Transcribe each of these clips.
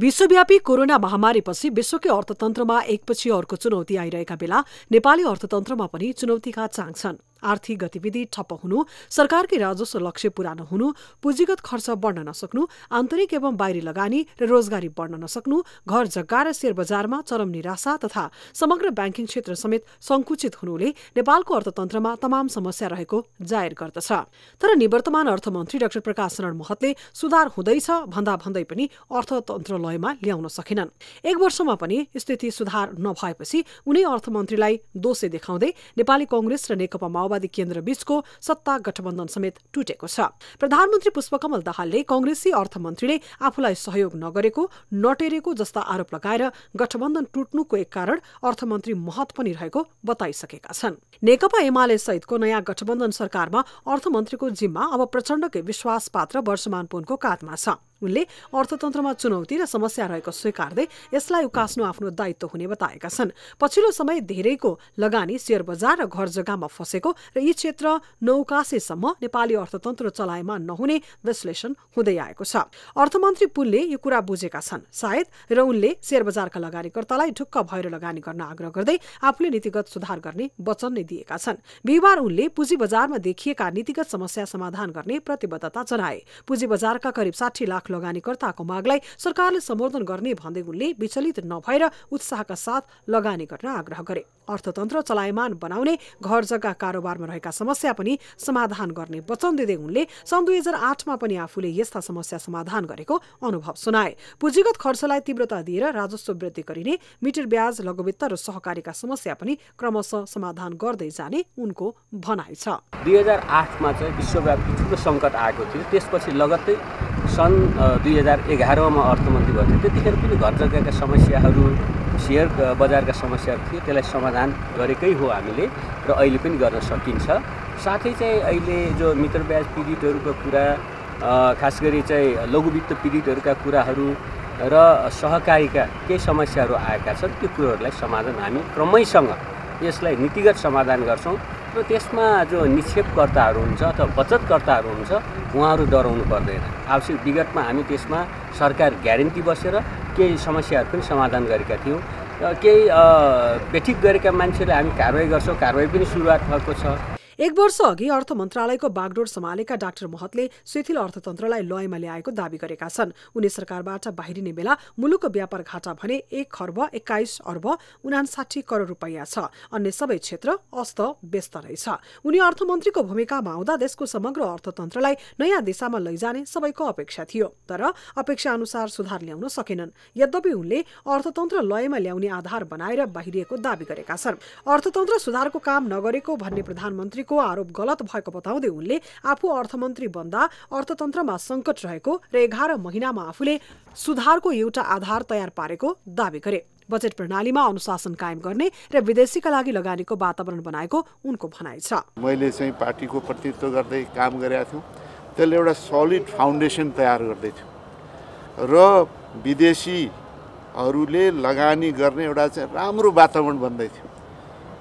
विश्वव्यापी कोरोना महामारीपछि विश्वकै अर्थतन्त्रमा एकपछि अर्को चुनौती आइरहेका बेला नेपाली अर्थतन्त्रमा पनि चुनौतीका चाङ छन् आर्थिक गतिविधि ठप्प हुनु सरकारकै राजस्व लक्ष्य पूरा नहुनु पुँजीगत खर्च बढ्न नसक्नु आन्तरिक एवं बाहिरी लगानी र रोजगारी बढ्न नसक्नु घर जग्गा र शेयर बजारमा चरम निराशा तथा समग्र ब्याङ्किङ क्षेत्र समेत संकुचित हुनुले नेपालको अर्थतन्त्रमा तमाम समस्या रहेको जाहेर गर्दछ तर निवर्तमान अर्थमन्त्री डाक्टर प्रकाश शरण महतले सुधार हुँदैछ भन्दा भन्दै पनि अर्थतन्त्र लयमा ल्याउन सकेनन् एक वर्षमा पनि स्थिति सुधार नभएपछि उनी अर्थमन्त्रीलाई दोषे देखाउँदै नेपाली कंग्रेस र नेकपा माओवादी माओवादी केन्द्रबीचको सत्ता गठबन्धन समेत टुटेको छ प्रधानमन्त्री पुष्पकमल दाहालले कंग्रेसी अर्थमन्त्रीले आफूलाई सहयोग नगरेको नटेरेको जस्ता आरोप लगाएर गठबन्धन टुट्नुको एक कारण अर्थमन्त्री महत पनि रहेको बताइसकेका छन् नेकपा एमाले सहितको नयाँ गठबन्धन सरकारमा अर्थमन्त्रीको जिम्मा अब प्रचण्डकै विश्वास पात्र वर्षमान पुनको काँधमा छ उनले अर्थतन्त्रमा चुनौती र समस्या रहेको स्वीकार्दै यसलाई उकास्नु आफ्नो दायित्व हुने बताएका छन् पछिल्लो समय धेरैको लगानी शेयर बजार र घर जग्गामा फँसेको र यी क्षेत्र नौकासेसम्म नेपाली अर्थतन्त्र चलाएमा नहुने विश्लेषण हुँदै आएको छ अर्थमन्त्री पुलले यो कुरा बुझेका छन् सायद र उनले शेयर बजारका लगानीकर्तालाई ढुक्क भएर लगानी गर्न आग्रह गर्दै आफूले नीतिगत सुधार गर्ने वचन नै दिएका छन् बिहिबार उनले पुँजी बजारमा देखिएका नीतिगत समस्या समाधान गर्ने प्रतिबद्धता जनाए पुँजी बजारका करिब साठी लाख लगानीकर्ताको मागलाई सरकारले सम्बोधन गर्ने भन्दै उनले विचलित नभएर उत्साहका साथ लगानी गर्न आग्रह गरे अर्थतन्त्र चलायमान बनाउने घर जग्गा कारोबारमा रहेका समस्या पनि समाधान गर्ने वचन दिँदै उनले सन् दुई हजार आठमा पनि आफूले यस्ता समस्या समाधान गरेको अनुभव सुनाए पुँजीगत खर्चलाई तीव्रता दिएर राजस्व वृद्धि गरिने मिटर ब्याज लघुवित्त र सहकारीका समस्या पनि क्रमशः समाधान गर्दै जाने उनको भनाइ छ दुई हजार आठमा चाहिँ विश्वव्यापी ठुलो सङ्कट आएको थियो त्यसपछि लगत्तै सन् दुई हजार एघारमा अर्थमन्त्री भएको थियो त्यतिखेर पनि घर जग्गाका समस्याहरू सेयर बजारका समस्याहरू थियो त्यसलाई समाधान गरेकै हो हामीले र अहिले पनि गर्न सकिन्छ साथै चाहिँ अहिले जो मित्र ब्याज पीडितहरूको कुरा खास गरी चाहिँ लघुवित्त पीडितहरूका कुराहरू र सहकारीका केही समस्याहरू आएका छन् त्यो कुरोहरूलाई समाधान हामी क्रमैसँग यसलाई नीतिगत समाधान गर्छौँ र त्यसमा जो निक्षेपकर्ताहरू हुन्छ अथवा बचतकर्ताहरू हुन्छ उहाँहरू डराउनु पर्दैन आवश्यक विगतमा हामी त्यसमा सरकार ग्यारेन्टी बसेर केही समस्याहरू पनि समाधान गरेका थियौँ र केही बेठिक गरेका मान्छेलाई हामी कारवाही गर्छौँ कारवाही पनि सुरुवात भएको छ एक वर्ष अघि अर्थ मन्त्रालयको बागडोर सम्हालेका डाक्टर महतले शिथिल अर्थतन्त्रलाई लयमा ल्याएको दावी गरेका छन् उनी सरकारबाट बाहिरिने बेला मुलुकको व्यापार घाटा भने एक खर्ब एक्काइस अर्ब उनासाठी करोड रुपियाँ छ अन्य सबै क्षेत्र अस्त व्यस्त रहेछ उनी अर्थमन्त्रीको भूमिकामा आउँदा देशको समग्र अर्थतन्त्रलाई नयाँ दिशामा लैजाने सबैको अपेक्षा थियो तर अपेक्षा अनुसार सुधार ल्याउन सकेनन् यद्यपि उनले अर्थतन्त्र लयमा ल्याउने आधार बनाएर बाहिरिएको दावी गरेका छन् अर्थतन्त्र सुधारको काम नगरेको भन्ने प्रधानमन्त्रीको गरेको आरोप गलत भएको बताउँदै उनले आफू अर्थमन्त्री बन्दा अर्थतन्त्रमा सङ्कट रहेको र एघार महिनामा आफूले सुधारको एउटा आधार तयार पारेको दावी गरे बजेट प्रणालीमा अनुशासन कायम गर्ने र विदेशीका लागि लगानीको वातावरण बनाएको उनको भनाइ छ मैले चाहिँ पार्टीको प्रतित्व गर्दै काम गरेका थियौँ त्यसले एउटा सलिड फाउन्डेसन तयार गर्दै थियो र विदेशीहरूले लगानी गर्ने एउटा चाहिँ राम्रो वातावरण बन्दै थियो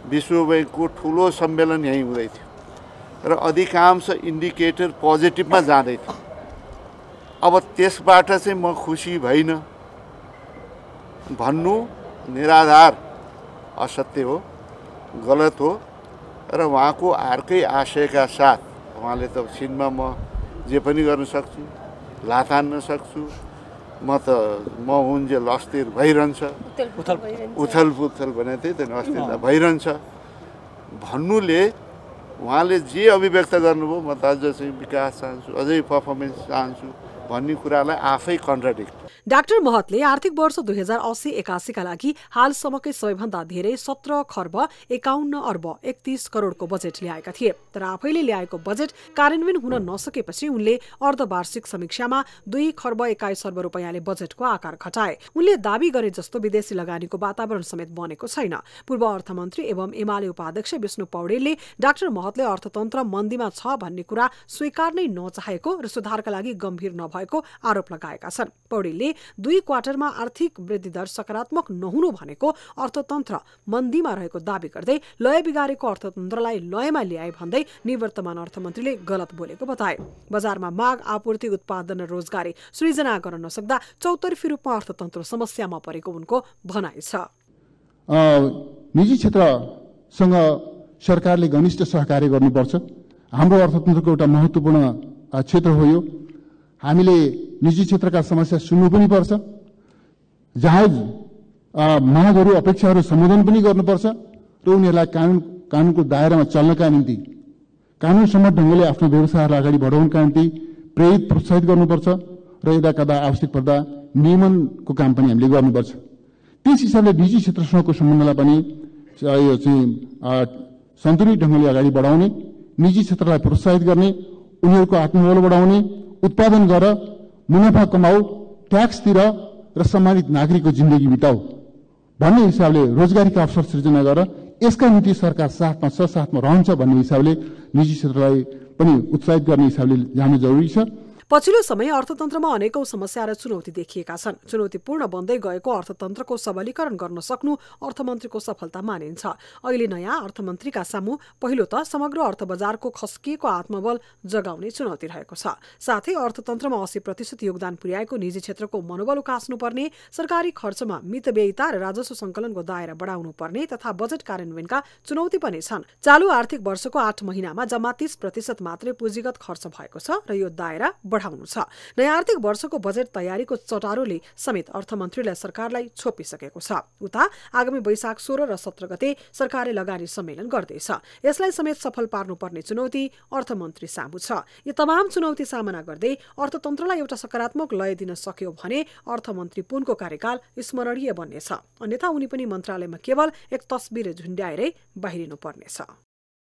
विश्व ब्याङ्कको ठुलो सम्मेलन यहीँ हुँदै थियो र अधिकांश इन्डिकेटर पोजिटिभमा जाँदै थियो अब त्यसबाट चाहिँ म खुसी भइनँ भन्नु निराधार असत्य हो गलत हो र उहाँको अर्कै आशयका साथ उहाँले त छिनमा म जे पनि गर्न सक्छु लातान्न सक्छु म त म हुन्जेल अस्थिर भइरहन्छ उथल पुथल भनेको थिएँ त्यहाँदेखि अस्थिरता भइरहन्छ भन्नुले उहाँले जे अभिव्यक्त गर्नुभयो म त अझ चाहिँ विकास चाहन्छु अझै पर्फर्मेन्स चाहन्छु भन्ने कुरालाई आफै कन्ट्राडिक्ट डाक्टर महतले आर्थिक वर्ष दुई हजार अस्सी एकासीका लागि हालसम्मकै सबैभन्दा धेरै सत्र खर्ब एकाउन्न अर्ब एकतिस करोडको बजेट ल्याएका थिए तर आफैले ल्याएको बजेट कार्यान्वयन हुन नसकेपछि उनले अर्धवार्षिक समीक्षामा दुई खर्ब एक्काइस अर्ब रुपियाँले बजेटको आकार घटाए उनले दावी गरे जस्तो विदेशी लगानीको वातावरण समेत बनेको छैन पूर्व अर्थमन्त्री एवं एमाले उपाध्यक्ष विष्णु पौडेलले डाक्टर महतले अर्थतन्त्र मन्दीमा छ भन्ने कुरा स्वीकार नै नचाहेको र सुधारका लागि गम्भीर नभएको भएको आरोप लगाएका छन् पौडेलले दुई क्वार्टरमा आर्थिक वृद्धि दर सकारात्मक नहुनु भनेको अर्थतन्त्र मन्दीमा रहेको दावी गर्दै लय बिगारेको अर्थतन्त्रलाई लयमा ल्याए भन्दै निवर्तमान अर्थमन्त्रीले गलत बोलेको बताए बजारमा माग आपूर्ति उत्पादन र रोजगारी सृजना गर्न नसक्दा चौतर्फी रूपमा अर्थतन्त्र समस्यामा परेको उनको भनाइ छ निजी क्षेत्रसँग सरकारले घनिष्ठ सहकार्य गर्नुपर्छ हाम्रो अर्थतन्त्रको एउटा महत्त्वपूर्ण क्षेत्र हो यो हामीले निजी क्षेत्रका समस्या सुन्नु पनि पर्छ जहाज मागहरू अपेक्षाहरू सम्बोधन पनि गर्नुपर्छ र उनीहरूलाई कानुन कानुनको दायरामा चल्नका निम्ति कानुनसम्म ढङ्गले आफ्नो व्यवसायहरू अगाडि बढाउनका निम्ति प्रेरित प्रोत्साहित गर्नुपर्छ र यदा कदा आवश्यक पर्दा नियमनको काम पनि हामीले गर्नुपर्छ त्यस हिसाबले निजी क्षेत्रसँगको सम्बन्धलाई पनि यो चाहिँ सन्तुलित ढङ्गले अगाडि बढाउने निजी क्षेत्रलाई प्रोत्साहित गर्ने उनीहरूको आत्मबल बढाउने उत्पादन गर मुनाफा कमाऊ ट्याक्सतिर र सम्मानित नागरिकको जिन्दगी बिताऊ भन्ने हिसाबले रोजगारीका अवसर सृजना गर यसका निम्ति सरकार साथमा सरसाथमा रहन्छ भन्ने हिसाबले निजी क्षेत्रलाई पनि उत्साहित गर्ने हिसाबले जानु जरुरी छ पछिल्लो समय अर्थतन्त्रमा अनेकौं समस्या र चुनौती देखिएका छन् चुनौतीपूर्ण बन्दै गएको अर्थतन्त्रको सबलीकरण गर्न सक्नु अर्थमन्त्रीको सफलता मानिन्छ अहिले नयाँ अर्थमन्त्रीका सामु पहिलो त समग्र अर्थ बजारको खस्किएको आत्मबल जगाउने चुनौती रहेको छ साथै अर्थतन्त्रमा अस्सी प्रतिशत योगदान पुर्याएको निजी क्षेत्रको मनोबल उकास्नुपर्ने सरकारी खर्चमा मितव्ययिता र राजस्व संकलनको दायरा बढाउनु पर्ने तथा बजेट कार्यान्वयनका चुनौती पनि छन् चालु आर्थिक वर्षको आठ महिनामा जम्मा तीस प्रतिशत मात्रै पुँजीगत खर्च भएको छ र यो दायरा बढाउनु छ नयाँ आर्थिक वर्षको बजेट तयारीको चटारोले समेत अर्थमन्त्रीलाई सरकारलाई छोपिसकेको छ उता आगामी वैशाख सोह्र र सत्र गते सरकारले लगानी सम्मेलन गर्दैछ यसलाई समेत सफल पार्नुपर्ने चुनौती अर्थमन्त्री सामु छ यी तमाम चुनौती सामना गर्दै अर्थतन्त्रलाई एउटा सकारात्मक लय दिन सक्यो भने अर्थमन्त्री पुनको कार्यकाल स्मरणीय बन्नेछ अन्यथा उनी पनि मन्त्रालयमा केवल एक तस्बिर झुन्ड्याएरै बाहिरिनु पर्नेछ